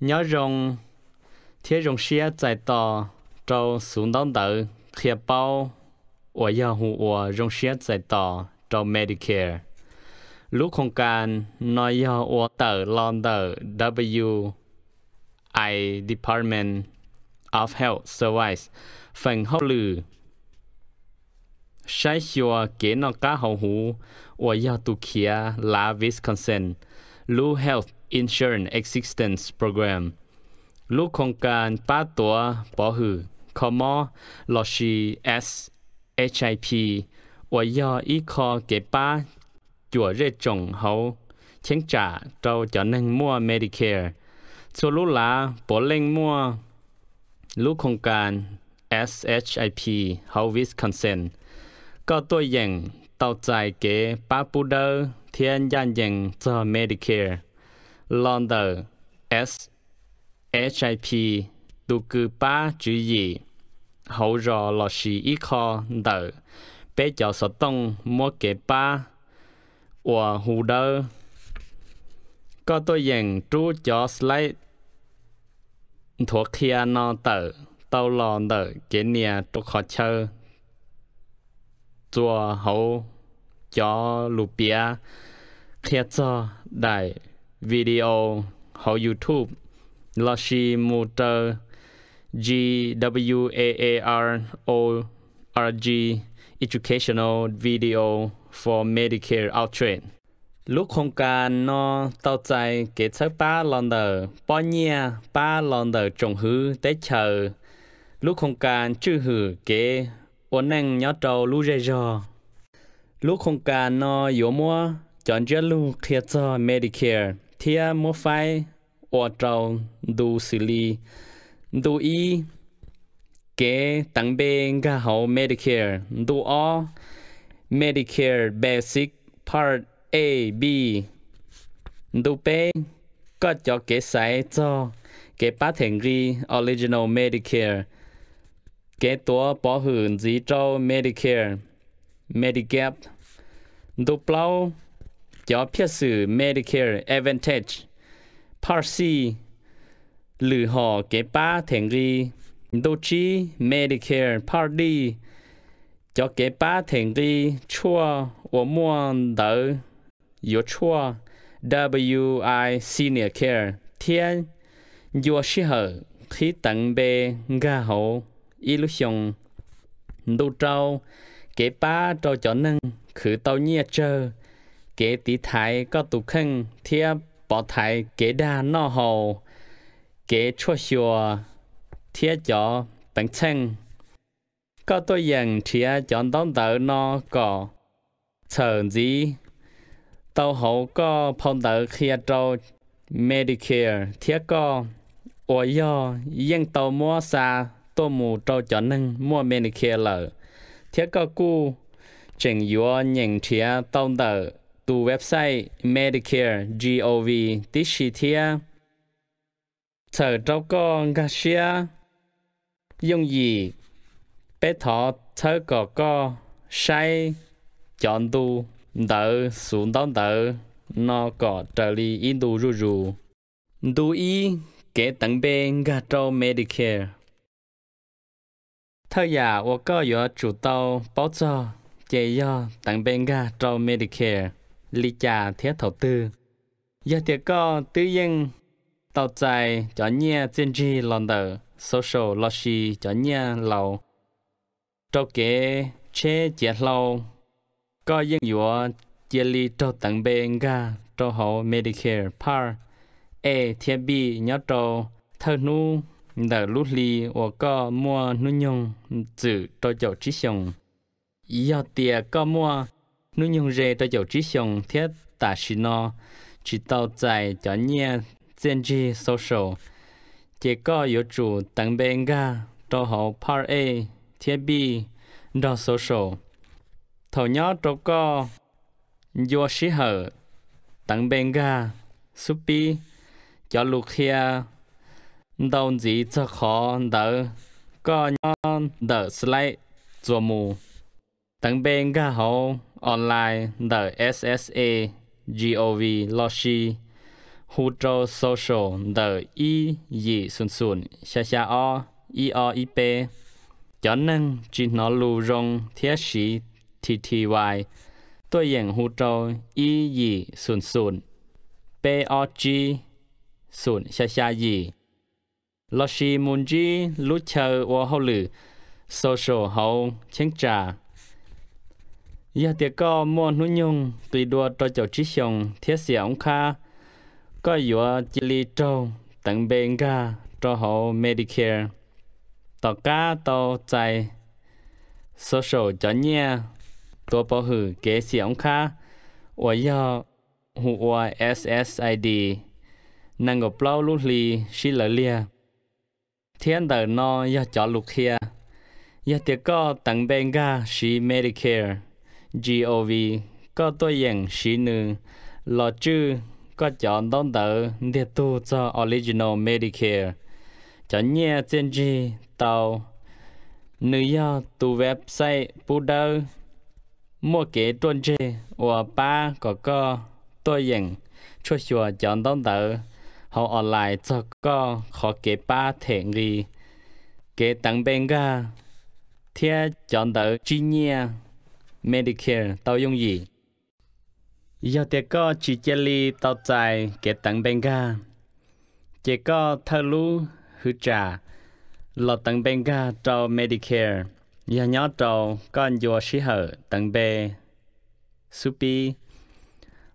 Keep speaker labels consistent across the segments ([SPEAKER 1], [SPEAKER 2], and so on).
[SPEAKER 1] nhớ rồng thế rồng xe chạy tò cho xuống đón đỡ khía bao ở nhà hụ ở rồng xe chạy tò cho Medicare lúc không can nói nhà ở tờ London W I Department of Health Service phần hậu lử sai xua kế nó cá hậu hụ ở nhà tụ kia là Wisconsin Lu Health Insurance e x i s t e n c e Program ลูกโครงการป้าตัวปอหือคอมอลอชีเอส HIP วยออีคอเกป้าจั่วเร่จงเขาเชีงจ่าเจ้าจะนั่งมั่ว Medicare ส่วนลูกหลาปอเล่งมั่วลูกโครงการ SHIP เ o าวิสค n นเซนก็ตัวอย่างเต่าใจเก๋ป้าปูเดอร์เทียนยันย่งจอ Medicare London S HIP tu cư ba chữ gì hậu rò lò xì ít kho đờ bé chào sở tông mua kẻ ba ủa hù đơ có tôi dành trú cho slide thuộc kia nó tờ tàu lò đờ chế nia trục khó chơ chùa hậu cho lù bia kia cho đại video họ YouTube Lashi Motor G W A A R O R G educational video for Medicare outreach. Lúc không can nó tao chạy kế thơ ba lần đờ, bao nhiêu ba lần đờ trồng hư tế chờ. Lúc không can chư hư kế ổn năng nhỏ trâu lũ rê rò. Lúc không can nó yếu mua chọn cho lũ thiệt cho Medicare thia mô phai o trâu du xử lý du y kế tăng bê ngà hậu Medicare du o Medicare Basic Part A B du bê có cho kế sai cho kế bá thành ri original Medicare kế tố bỏ hưởng dí trâu Medicare Medigap du plau cho phía sử Medicare Advantage Parsi lử họ kế ba thành ri đô chi Medicare Party cho kế ba thành ri chua và mua đỡ yếu chua WI Senior Care thiên yếu sĩ hở khi tận bê ga hậu xong, đô trâu kế ba trâu cho nâng khử tàu nhia chơi kế tí thái có tụ khăn thiếp bỏ thái kế đa no hồ kế chua xùa thiếp cho bánh chân có tôi dần thiếp chọn đón tờ no có chờ gì tàu hậu có phong tờ khi cho Medicare thiếp có ủa yo dân tàu mua xa tôi mù trâu chọn nâng mua Medicare lợ thiếp có cu chỉnh dùa nhìn thiếp tông tờ từ website medicare.gov tí xì thia thở trâu có xia dùng gì bé thọ thở có có sai chọn tu đỡ xuống đón đỡ nó có trợ lý in tu rù rù tu y kể tận bê ngà trâu medicare thơ giả wo có yếu chủ tàu bảo cho chế do tặng bên ga trâu medicare lý trà thiết thầu tư. Giờ thì có tư nhân tạo tài cho nhà dân trì lòng tờ, social lo cho nhà lầu. Trâu kế chế chế lâu, có nhân dùa chế lý trâu tặng bê ga cho họ Medicare Part A thiết bị nhớ trâu thơ nu đỡ lúc lì và có mua nu nhung chữ trâu chậu trí xong. Giờ thì có mua nếu nhung rể tôi chịu trí xong thiết tả xí nó chỉ tàu dài cho nhẹ dân sâu sâu chỉ có yếu chủ tăng bên ga cho họ par A thiết B sâu sâu thầu nhó cho có yếu sĩ hở tăng bên ga supi cho lục kia đâu dị cho khó đỡ có nhỏ đỡ slide 做木。Tăng bên ga hồ online the SSA GOV Loshi Hu Trô Social the Y Yi Sun Sun Xia Xia O e O e P Cho nâng chỉ nó lưu rong thiết sĩ TTY Tôi yên Hu e Y Yi Sun Sun P O G Sun Xia Xia Yi Loshi Munji Lu Chờ Wo hồ Lử Social hồ chính Trà giờ thì có mua nuôi nhung tùy đua cho cháu trí xong thiết sĩ ông kha có dùa chỉ lý trâu tặng bên ra cho họ Medicare tàu cá tàu chạy social cho nhé tôi bảo hử kế sĩ ông kha ở giờ hùa SSID năng gặp lâu lúc lì xí lỡ lia thiên đời nó giờ cho lục kia giờ thì có tặng bên ra xí Medicare gov có tôi dạng xí nữ lo chứ có chọn đón tờ để tu cho original medicare chọn nhẹ trên chi tàu nữ do tu website bù đơ mua kế tuần chê và ba có có tôi dạng cho chùa chọn đón tờ họ online cho có khó kế ba thể nghi kế tặng bên ga theo chọn tờ chi nhẹ Medicare tao dùng gì giờ thì có chỉ chia li tao chạy cái tặng bên ga chỉ có thơ lú hư trà lọ tặng bên ga cho Medicare giờ nhớ cho con dùa sĩ hở tặng bê supi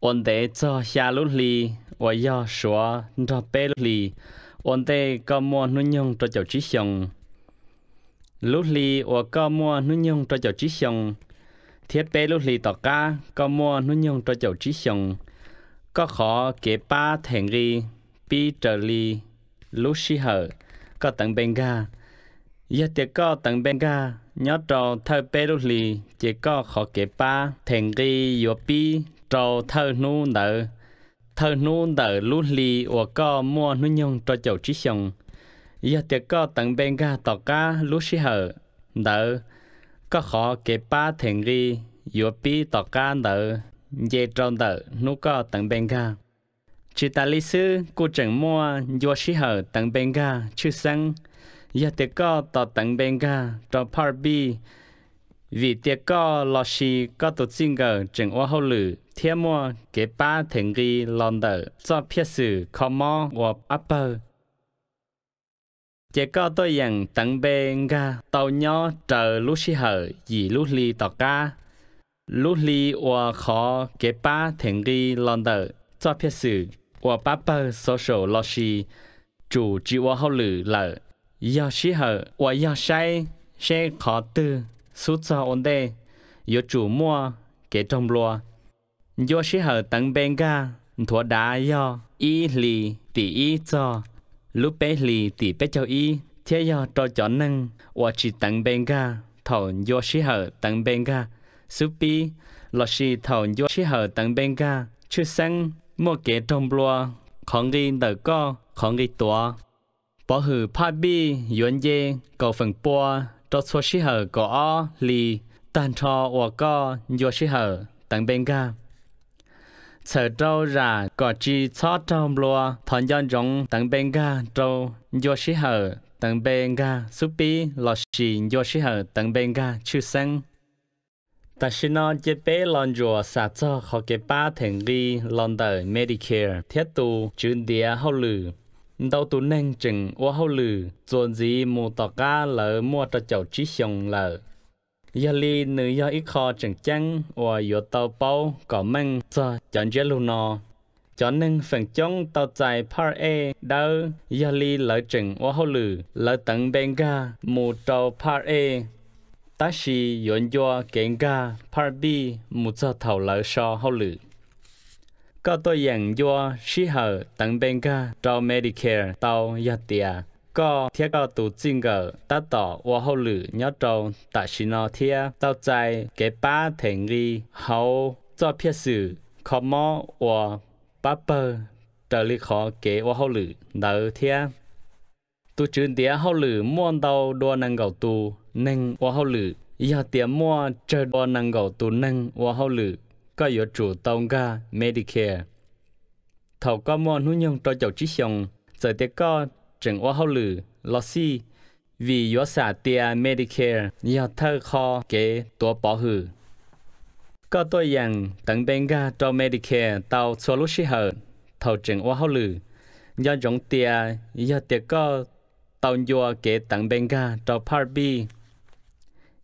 [SPEAKER 1] Ôn để cho xa lú li và do sủa cho bê li Ôn để có mua nuôi nhung cho cháu trí xong lú li và có mua nuôi nhung cho cháu trí xong thiết bé lúc lì tỏ ca có mua nó nhung cho chậu trí xong có khó kế ba thành ri bi trở lì lúc xí hở có tặng bên ga giờ thì có tặng bên ga nhớ trò thơ bé lúc lì chỉ có khó kế ba thành ri yo bi trò thơ nu nợ thơ nu nợ lúc lì và có mua nó nhung cho chậu trí xong giờ thì có tặng bên ga tỏ ca lúc xí hở nợ ก็ขอเก็บป้าถึงรีอยู่ปีต่อการเดอเยจอนเดอนุก็ตังเบงกาชิตาลิซือกูจังมัวยัวชิเหอตังเบงกาชื่อสังยาเตก็ต่อตังเบงกาจอพาร์บี vì tiếc có lo xì có tổ chức ngờ chừng ô hậu lử thiên mua kế ba thành ghi lòn đỡ cho phía sử khó mò của upper chỉ có tôi rằng tận bên ga tàu nhỏ chờ lúc xí hở gì lúc ly tàu ca lúc ly và khó kế ba thành ghi lon tờ cho biết sự và ba bờ social lo xì chủ chỉ và hậu lử lợ do xí hở và do say sẽ khó tư suốt cho ổn đề do chủ mua kế trong lúa do xí hở tận bên ga thua đá do y lì tỷ y cho lúc bé li thì bé cháu y thế do cho chó nâng và chỉ tặng bên ga thầu do sĩ hở tặng bên ga supi lo sĩ thầu do sĩ hở tặng bên ga chứ sang mua kế trong bùa không không tờ co co bỏ pha bi cầu phần cho số li ga sở trâu ra có chi cho trong lúa thon dân giống tầng bên ga trâu do sĩ hở tầng bên ga supi lọ sĩ do sĩ hở tầng bên ga chư sang ta sĩ nó chế bế lon rùa xả cho khó kế ba thành đi lon đời Medicare thiết tù chuyên địa hậu lử đâu tù nâng chừng ô hậu lử dồn gì mù tỏ ca lỡ mua cho chậu trí xong lỡ giờ li nữ giờ ít khó chẳng chăng và giờ tàu bao có mang cho chọn chế luôn nó cho nên phần chống tàu dài par e đâu giờ li lợi chừng và hậu lử lợi tận bên ga mù tàu par e ta chỉ yến yo kiện ga par b mù cho thầu lợi so hậu lử có tôi dạng do sĩ hở tận bên ga tàu medicare tàu yat có thiết có tụ chính gờ ta tỏ và hậu lử nhớ trâu tại xin nó thiết tao chạy cái ba thành đi hậu cho phía sử khó mò và ba bờ trở lý khó kế và hậu lử đỡ thiết tu chuyên tía hậu lử muôn tàu đua năng gầu tu nâng và hậu lử giờ tía mua chờ đua năng gầu tu nâng và hậu lử có yếu chủ tàu ga Medicare thầu có mua nuôi nhung cho chậu trí xong giờ tía có chẳng ô hậu lử lo si vì yếu xả Medicare yếu thơ kho kế tố bỏ hử. Có tôi rằng tận bên ga cho Medicare tàu cho lúc sĩ hở thầu chẳng ô hậu lử do giống tiền yếu tiền có tàu dùa kế tận bên ga cho Part B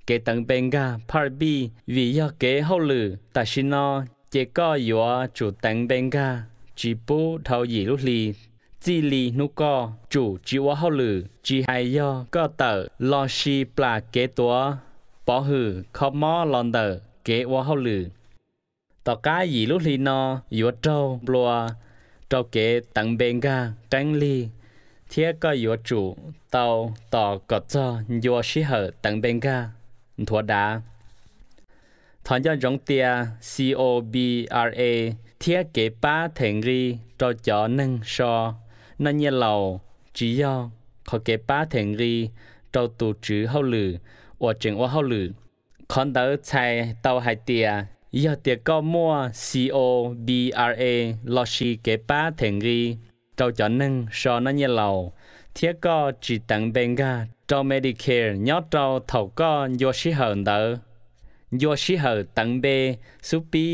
[SPEAKER 1] kế tận bên ga Part B vì yếu kế hậu lử ta xin nó chỉ có yếu chủ tận bên ga chỉ bố thầu gì lúc lì chỉ lì nụ co chủ chỉ quá hậu lử chỉ hay do có tờ lo xì bà kế tố bỏ hử khó mò lòn tờ kế quá hậu lử tỏ cá gì lúc lì no yếu trâu lùa trâu kế tặng bên ga tránh lì thiết có yếu chủ tàu tỏ có cho yếu xí hở tặng bên ga thua đá thằng cho giống tia C O B R A thiết kế ba thành ri cho chó nâng 那年老只要เขาเก็บป้าเถงรีเราตูจื้อเขาหลืออวดจึงว่าเขาหลือคอนเตอร์ใช้เตาไฮเตียยอดเตียก็มั่ว C O B R A ลอชีเก็บป้าเถงรีเราจะนึ่งชอนั่นเยเหล่าเทียก็จีตังเบงกาเรา Medicare ยอดเราเท่าก็โยชิเหินเตอร์โยชิเหินตังเบซุปี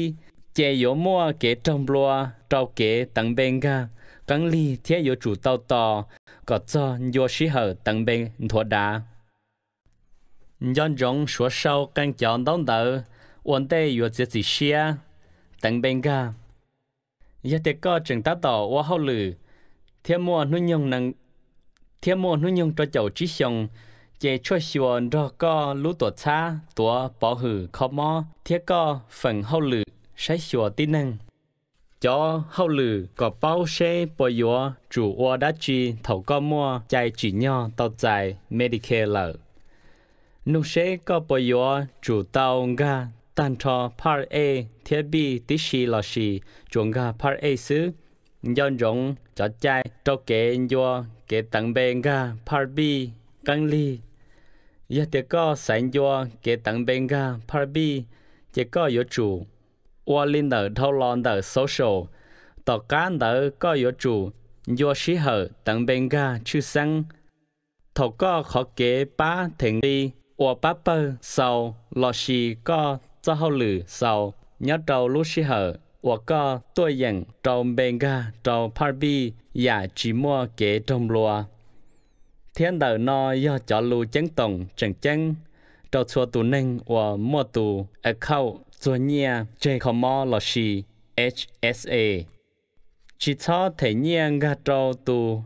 [SPEAKER 1] เจโยมั่วเก็บจอมบัวเราเก็ตังเบงกา cắn ly thế yếu chủ tao to có cho vô sĩ hở tầng bên thua đá nhân rộng số sau căn chọn đón đỡ ổn tê yếu chỉ chỉ xe tầng bên ga giờ thì có trường tá tỏ qua hậu lử thế mua nuôi nhung năng thế mua nuôi nhung cho chậu trí xong chỉ cho xuân đó có lũ tổ cha tổ bảo hử khó mò thế có phần hậu lử sẽ xuân tin năng cho hậu lử có bao xe bò yếu chủ ô đã chi thầu có mua chạy chỉ nho tàu dài Medicare lở. Nụ xe có bò yếu chủ tàu ga tan cho Part A e, thiết bị tí xì lò xì chuẩn ga Part A e xứ. Nhân dụng cho chạy cho kế nhua kế tặng bè ga Part B căng ly. Yết có sánh nhua kế tặng bè ga Part B chỉ có yếu chủ 我领导讨论的 social，到干的各有主，有时候等边个出生，透过学给把田地，我把本 sau，老师个做好了 sau，nhớ đầu lúc 时候，我个对应 trong bên ga trong party và chỉ mua kế trong lúa. Thiên đạo nó cho lưu chấn tổng chẳng chăng, trong chùa tù ninh và mua tù ở khâu 做念最可莫老师 HSA，只操 thể nhiên gạt đầu tu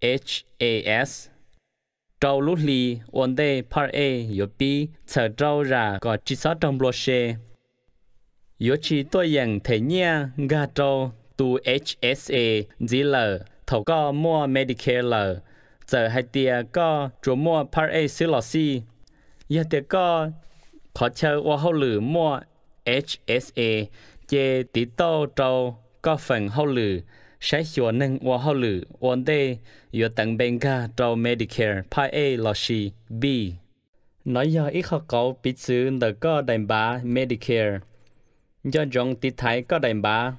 [SPEAKER 1] HAS，đầu lúc lì ổn đề par A yếu bi thở đầu ra có chỉ sáu trong lô xe, chỉ tôi nhận thể nhiên gạt HSA dĩ lờ thầu có mua Medicare lờ, giờ hai tia có chủ mua par A xí lọ xi, giờ tia có khó chơi hoa hậu lử mua HSA chế tí tô trâu có phần hậu lử sẽ hiểu nâng và hậu lử ổn đề yếu tăng bên ca trâu Medicare Pai A là xì B. Nói do ít học cầu bị chữ đờ có đảm bá Medicare. Do dòng tí thái có đảm bá.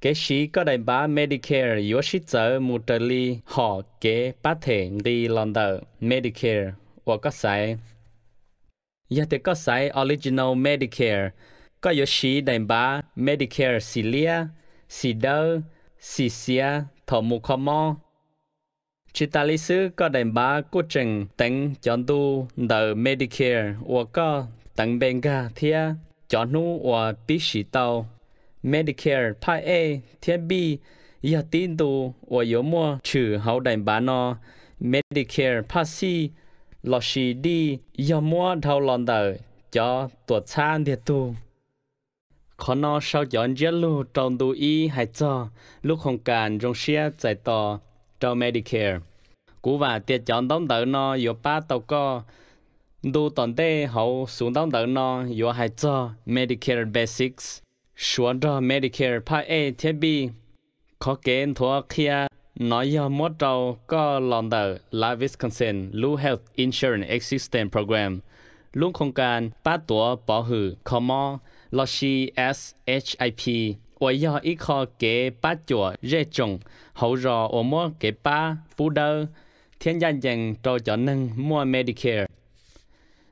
[SPEAKER 1] Kế sĩ có đảm bá Medicare yếu sĩ chở một trợ lý họ kế bá thể đi lòng đờ Medicare và có sai. Giờ thì có sai Original Medicare có yếu sĩ đại bá Medicare xì lia, xì đơ, xì xìa, thọ mù khó mò. Chỉ ta lý sư có đại bá cố trình tính chọn tu đờ Medicare và có tặng bên gà thia chọn nu và bí sĩ tàu. Medicare Part A, thiên B, yếu tín tu và yếu mua trừ hậu đại bá nó Medicare Part C, lọ sĩ đi yếu mua thâu lòn đờ cho tuột xa thiệt tu khó nó sau dọn chết lu trong tù y hay cho lúc không cản trong xe chạy to trong Medicare. Cú và tiệt chọn đóng tử nó yếu ba tàu co đu toàn tế hậu xuống đóng tử nó yếu hay cho Medicare Basics xuống cho Medicare Part A e thiết bị có kế thua kia nói do mốt trâu có lòng tử là Wisconsin Blue Health Insurance Existence Program lúc không cần ba tuổi bỏ hử khó mò S Loshi SHIP ủi do ít kho kế ba chùa rê trùng hậu rò ổ mua kế ba phú đơ thiên gian dành cho cho nâng mua Medicare.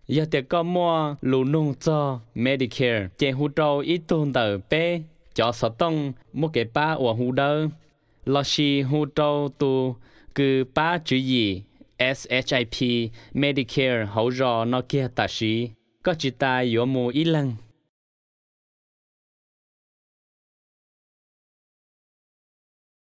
[SPEAKER 1] Giờ thì có mua lù nung cho Medicare chè hù trâu ít tuôn tờ bê cho sở tông mua kế ba ổ hù đơ. Lo xì hù trâu tu cứ ba chữ gì SHIP Medicare hậu rò nó kia tà xí. Có chỉ ta yếu mù ít lăng.